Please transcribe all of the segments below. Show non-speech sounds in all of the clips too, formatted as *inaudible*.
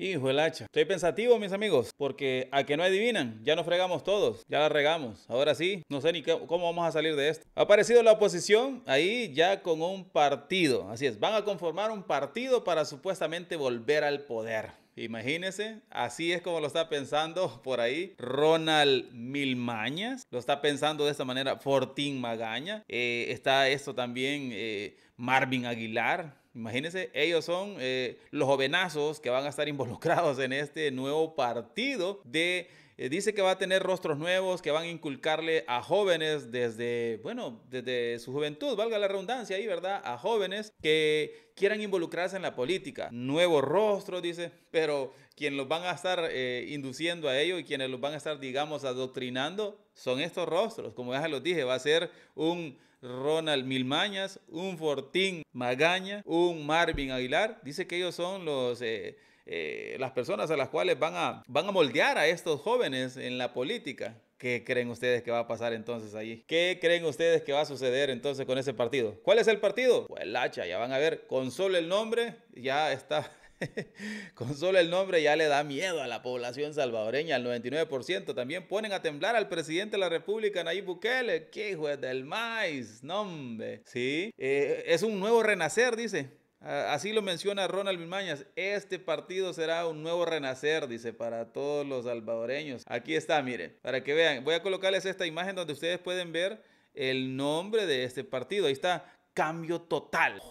Hijo el hacha. Estoy pensativo, mis amigos, porque a que no adivinan, ya nos fregamos todos, ya la regamos. Ahora sí, no sé ni cómo vamos a salir de esto. Ha aparecido la oposición ahí ya con un partido. Así es, van a conformar un partido para supuestamente volver al poder. Imagínense, así es como lo está pensando por ahí Ronald Milmañas, lo está pensando de esta manera Fortín Magaña, eh, está esto también eh, Marvin Aguilar, Imagínense, ellos son eh, los jovenazos que van a estar *laughs* involucrados en este nuevo partido eh, dice que va a tener rostros nuevos que van a inculcarle a jóvenes desde, bueno, desde su juventud, valga la redundancia ahí, ¿verdad? A jóvenes que quieran involucrarse en la política. Nuevos rostros, dice, pero quien los van a estar eh, induciendo a ello y quienes los van a estar, digamos, adoctrinando, son estos rostros. Como ya se dije, va a ser un Ronald Milmañas, un Fortín Magaña, un Marvin Aguilar. Dice que ellos son los... Eh, eh, las personas a las cuales van a, van a moldear a estos jóvenes en la política. ¿Qué creen ustedes que va a pasar entonces ahí? ¿Qué creen ustedes que va a suceder entonces con ese partido? ¿Cuál es el partido? Pues el hacha, ya van a ver, con solo el nombre ya está *laughs* Con solo el nombre ya le da miedo a la población salvadoreña, al 99%. También ponen a temblar al presidente de la República, Nayib Bukele. ¡Qué hijo del maíz! ¡Nombre! Sí, eh, es un nuevo renacer, dice. Así lo menciona Ronald Milmañas. Este partido será un nuevo renacer, dice, para todos los salvadoreños. Aquí está, miren, para que vean. Voy a colocarles esta imagen donde ustedes pueden ver el nombre de este partido. Ahí está, cambio total.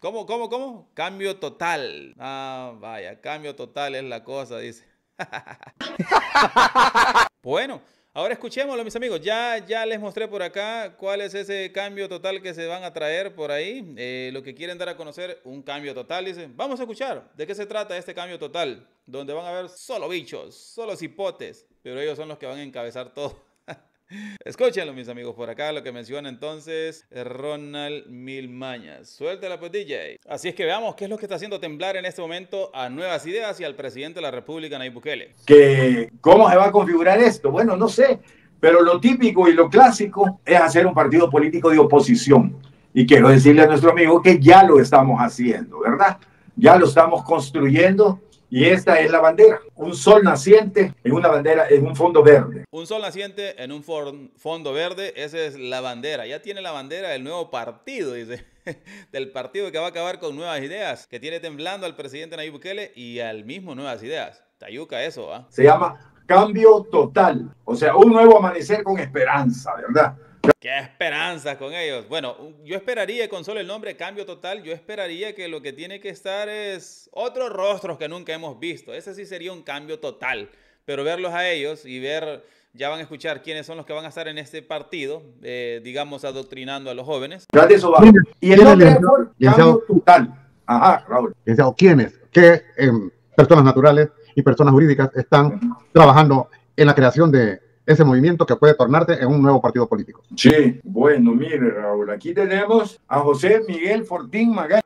¿Cómo, cómo, cómo? Cambio total. Ah, vaya, cambio total es la cosa, dice. *laughs* bueno, ahora escuchémoslo, mis amigos. Ya, ya les mostré por acá cuál es ese cambio total que se van a traer por ahí. Eh, lo que quieren dar a conocer, un cambio total, dice, Vamos a escuchar de qué se trata este cambio total, donde van a ver solo bichos, solo cipotes, pero ellos son los que van a encabezar todo. Escúchenlo, mis amigos, por acá lo que menciona entonces Ronald Milmañas. Suéltala pues, DJ. Así es que veamos qué es lo que está haciendo temblar en este momento a Nuevas Ideas y al presidente de la República, Nayib Bukele. Que, ¿Cómo se va a configurar esto? Bueno, no sé, pero lo típico y lo clásico es hacer un partido político de oposición. Y quiero decirle a nuestro amigo que ya lo estamos haciendo, ¿verdad? Ya lo estamos construyendo y esta es la bandera, un sol naciente en una bandera, en un fondo verde. Un sol naciente en un fondo verde, esa es la bandera. Ya tiene la bandera del nuevo partido, dice *laughs* del partido que va a acabar con nuevas ideas, que tiene temblando al presidente Nayib Bukele y al mismo nuevas ideas. Tayuca eso, ¿ah? Se llama cambio total, o sea, un nuevo amanecer con esperanza, ¿verdad? ¿Qué esperanzas con ellos? Bueno, yo esperaría, con solo el nombre Cambio Total, yo esperaría que lo que tiene que estar es otros rostros que nunca hemos visto. Ese sí sería un cambio total. Pero verlos a ellos y ver, ya van a escuchar quiénes son los que van a estar en este partido, eh, digamos, adoctrinando a los jóvenes. Y el Cambio Total. Ajá, Raúl. ¿Quiénes? ¿Qué em, personas naturales y personas jurídicas están trabajando en la creación de ese movimiento que puede tornarte en un nuevo partido político. Sí, bueno, mire Raúl, aquí tenemos a José Miguel Fortín Magal.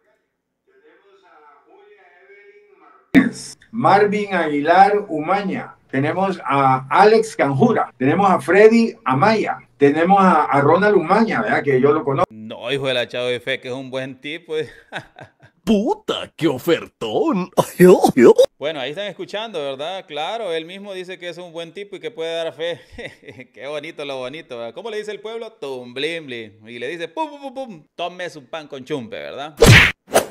Tenemos a Marvin Aguilar Umaña. Tenemos a Alex Canjura. Tenemos a Freddy Amaya. Tenemos a, Ronald Umaña, Que yo lo conozco. No, hijo de la Chavo de Fe, que es un buen tipo. Eh. *laughs* puta, qué ofertón. Bueno, ahí están escuchando, ¿verdad? Claro, él mismo dice que es un buen tipo y que puede dar fe. *laughs* qué bonito lo bonito, ¿verdad? ¿Cómo le dice el pueblo? blim. Y le dice, pum, pum, pum, pum, tome su pan con chumpe, ¿verdad?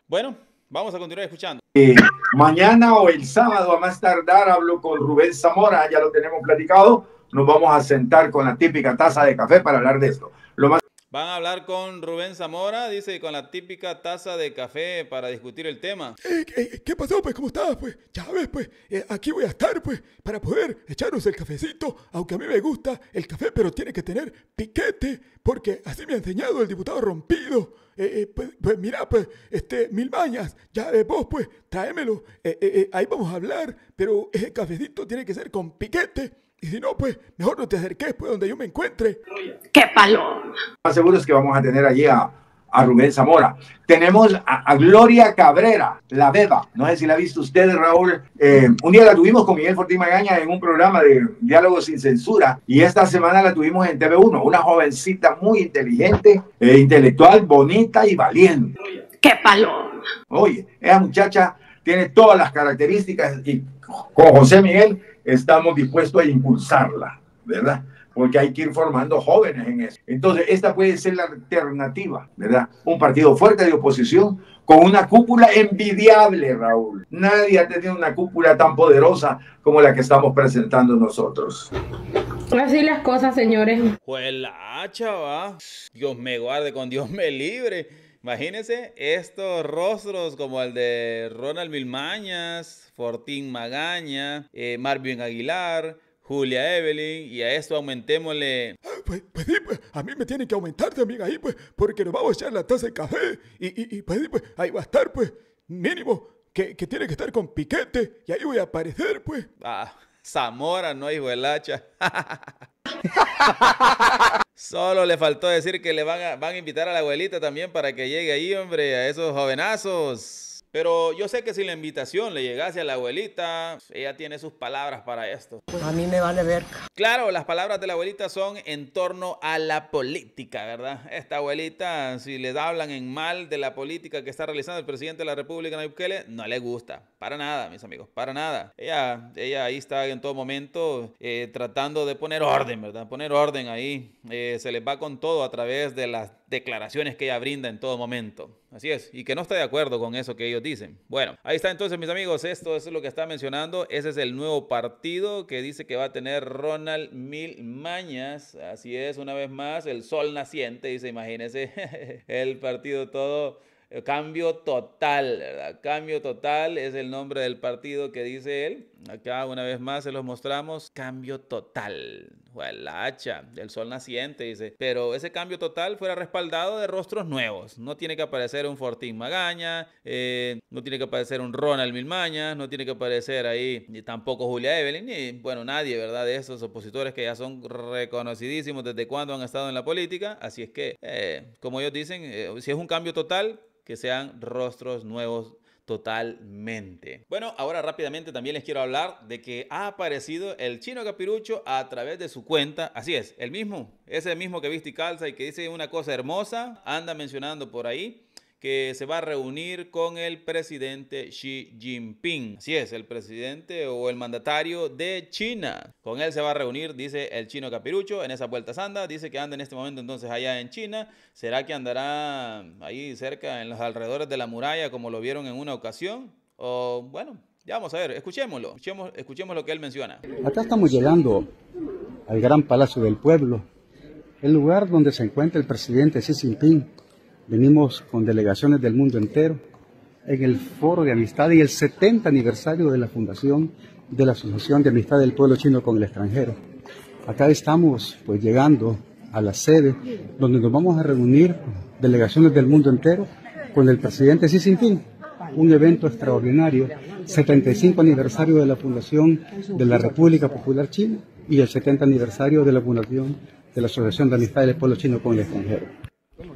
Bueno, vamos a continuar escuchando. Eh, mañana o el sábado, a más tardar, hablo con Rubén Zamora, ya lo tenemos platicado. Nos vamos a sentar con la típica taza de café para hablar de esto. Lo más Van a hablar con Rubén Zamora, dice, con la típica taza de café para discutir el tema. ¿Qué, pasó, pues? ¿Cómo estás, pues? Ya ves, pues, eh, aquí voy a estar, pues, para poder echarnos el cafecito, aunque a mí me gusta el café, pero tiene que tener piquete, porque así me ha enseñado el diputado rompido. Eh, eh, pues, pues, mira, pues, este, mil mañas, ya de vos, pues, tráemelo, ahí vamos a hablar, pero ese cafecito tiene que ser con piquete. Y si no, pues mejor no te acerques, pues donde yo me encuentre. ¡Qué paloma! Más seguro es que vamos a tener allí a, a Rubén Zamora. Tenemos a, Gloria Cabrera, la beba. No sé si la ha visto usted, Raúl. Eh, un día la tuvimos con Miguel Fortín Magaña en un programa de Diálogo sin Censura y esta semana la tuvimos en TV1. Una jovencita muy inteligente, e intelectual, bonita y valiente. ¡Qué paloma! Oye, esa muchacha tiene todas las características y con José Miguel estamos dispuestos a impulsarla, ¿verdad? Porque hay que ir formando jóvenes en eso. Entonces, esta puede ser la alternativa, ¿verdad? Un partido fuerte de oposición con una cúpula envidiable, Raúl. Nadie ha tenido una cúpula tan poderosa como la que estamos presentando nosotros. Así las cosas, señores. Pues la hacha va. Dios me guarde, con Dios me libre. Imagínense estos rostros como el de Ronald Milmañas, Fortín Magaña, eh, Marvin Aguilar, Julia Evelyn, y a esto aumentémosle. Pues, pues, sí, pues, a mí me tiene que aumentar también ahí, pues, porque nos vamos a echar la taza de café, y, y, pues, pues, ahí va a estar, pues, mínimo, que, tiene que estar con piquete, y ahí voy a aparecer, pues. Ah, Zamora, no hay huelacha. *laughs* Solo le faltó decir que le van a, van a invitar a la abuelita también para que llegue ahí, hombre, a esos jovenazos. Pero yo sé que si la invitación le llegase a la abuelita, ella tiene sus palabras para esto. a mí me vale ver. Claro, las palabras de la abuelita son en torno a la política, ¿verdad? Esta abuelita, si le hablan en mal de la política que está realizando el presidente de la República, Nayib no le gusta. Para nada, mis amigos, para nada. Ella, ella ahí está en todo momento eh, tratando de poner orden, ¿verdad? Poner orden ahí. Eh, se les va con todo a través de las declaraciones que ella brinda en todo momento. Así es, y que no está de acuerdo con eso que ellos dicen. Bueno, ahí está entonces mis amigos, esto es lo que está mencionando, ese es el nuevo partido que dice que va a tener Ronald Mil Mañas, así es, una vez más, el sol naciente, dice, imagínense, *laughs* el partido todo... Eh, cambio Total, Cambio Total es el nombre del partido que dice él. Acá una vez más se los mostramos. Cambio Total hacha del sol naciente, dice. Pero ese cambio total fuera respaldado de rostros nuevos. No tiene que aparecer un Fortín Magaña, eh, no tiene que aparecer un Ronald Milmaña, no tiene que aparecer ahí ni tampoco Julia Evelyn, ni bueno, nadie, ¿verdad? De esos opositores que ya son reconocidísimos desde cuando han estado en la política. Así es que, eh, como ellos dicen, eh, si es un cambio total, que sean rostros nuevos totalmente. Bueno, ahora rápidamente también les quiero hablar de que ha aparecido el chino capirucho a través de su cuenta. Así es, el mismo, ese mismo que viste y calza y que dice una cosa hermosa, anda mencionando por ahí que se va a reunir con el presidente Xi Jinping. Así es, el presidente o el mandatario de China. Con él se va a reunir, dice el chino Capirucho, en esa vuelta sanda. Dice que anda en este momento entonces allá en China. ¿Será que andará ahí cerca, en los alrededores de la muralla, como lo vieron en una ocasión? O bueno, ya vamos a ver, escuchémoslo, escuchemos, escuchemos lo que él menciona. Acá estamos llegando al gran palacio del pueblo, el lugar donde se encuentra el presidente Xi Jinping Venimos con delegaciones del mundo entero en el Foro de Amistad y el 70 aniversario de la fundación de la Asociación de Amistad del Pueblo Chino con el extranjero. Acá estamos pues llegando a la sede donde nos vamos a reunir delegaciones del mundo entero con el presidente Xi Jinping. Un evento extraordinario, 75 aniversario de la fundación de la República Popular China y el 70 aniversario de la fundación de la Asociación de Amistad del Pueblo Chino con el extranjero.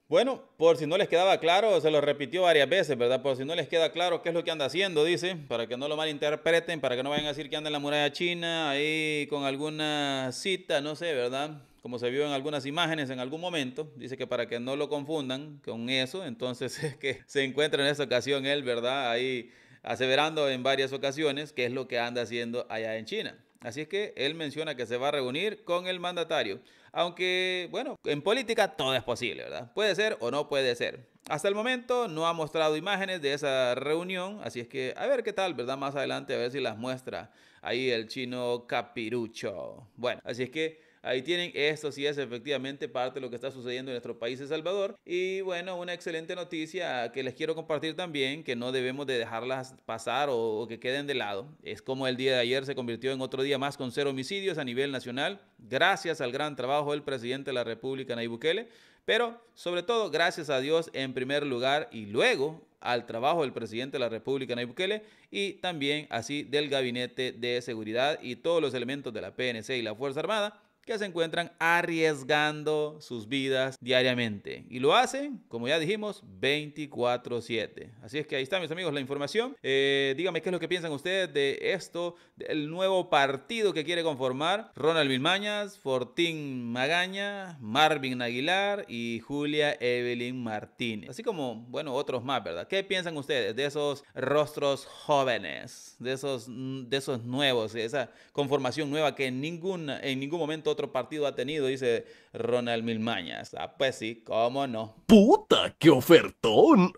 Bueno, por si no les quedaba claro, se lo repitió varias veces, ¿verdad? Por si no les queda claro qué es lo que anda haciendo, dice, para que no lo malinterpreten, para que no vayan a decir que anda en la muralla china, ahí con alguna cita, no sé, ¿verdad? Como se vio en algunas imágenes en algún momento, dice que para que no lo confundan con eso, entonces *laughs* es que se encuentra en esa ocasión él, ¿verdad? Ahí aseverando en varias ocasiones qué es lo que anda haciendo allá en China. Así es que él menciona que se va a reunir con el mandatario. Aunque, bueno, en política todo es posible, ¿verdad? Puede ser o no puede ser. Hasta el momento no ha mostrado imágenes de esa reunión, así es que a ver qué tal, ¿verdad? Más adelante a ver si las muestra ahí el chino capirucho. Bueno, así es que Ahí tienen, esto sí es efectivamente parte de lo que está sucediendo en nuestro país, El Salvador. Y bueno, una excelente noticia que les quiero compartir también, que no debemos de dejarlas pasar o, o que queden de lado. Es como el día de ayer se convirtió en otro día más con cero homicidios a nivel nacional, gracias al gran trabajo del presidente de la República, Nayib Bukele. Pero sobre todo, gracias a Dios en primer lugar y luego al trabajo del presidente de la República, Nayib Bukele, y también así del Gabinete de Seguridad y todos los elementos de la PNC y la Fuerza Armada, que se encuentran arriesgando sus vidas diariamente. Y lo hacen, como ya dijimos, 24/7. Así es que ahí está, mis amigos, la información. Eh, díganme qué es lo que piensan ustedes de esto, del nuevo partido que quiere conformar Ronald Vilmañas, Fortín Magaña, Marvin Aguilar y Julia Evelyn Martínez. Así como, bueno, otros más, ¿verdad? ¿Qué piensan ustedes de esos rostros jóvenes, de esos, de esos nuevos, de esa conformación nueva que en, ninguna, en ningún momento otro partido ha tenido, dice Ronald Milmañas. Ah, pues sí, cómo no. ¡Puta, qué ofertón!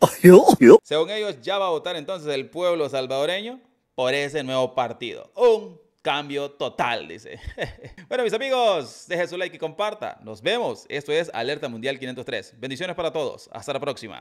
Según ellos, ya va a votar entonces el pueblo salvadoreño por ese nuevo partido. Un cambio total, dice. *laughs* bueno, mis amigos, deje su like y comparta. Nos vemos. Esto es Alerta Mundial 503. Bendiciones para todos. Hasta la próxima.